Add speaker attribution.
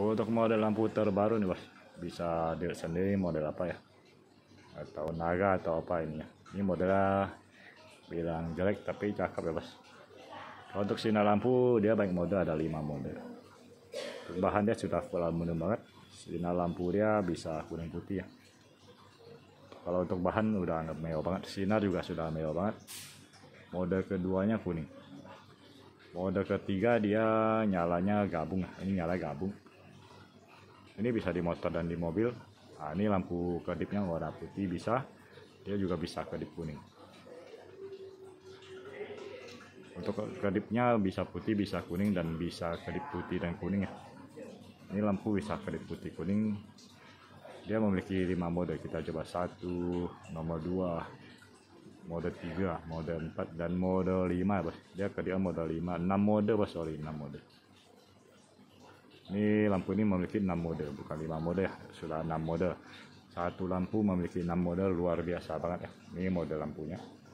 Speaker 1: Oh, untuk model lampu terbaru nih bos bisa dilihat sendiri model apa ya atau naga atau apa ini ya ini modelnya bilang jelek tapi cakep ya bos kalau untuk sinar lampu dia banyak model ada 5 model untuk bahan dia sudah aluminium banget sinar lampu dia bisa kuning putih ya kalau untuk bahan udah anggap mewah banget sinar juga sudah mewah banget mode keduanya kuning mode ketiga dia nyalanya gabung ini nyala gabung ini bisa di motor dan di mobil nah, ini lampu kedipnya warna putih bisa dia juga bisa kedip kuning untuk kedipnya bisa putih bisa kuning dan bisa kedip putih dan kuning ya ini lampu bisa kedip putih kuning dia memiliki lima mode kita coba satu nomor dua, mode tiga, mode empat, dan mode 5 ya, bos dia kedip mode lima, enam mode bos sorry 6 mode ini lampu ini memiliki 6 mode, bukan 5 mode ya, sudah 6 mode. Satu lampu memiliki 6 mode luar biasa banget ya. Ini mode lampunya.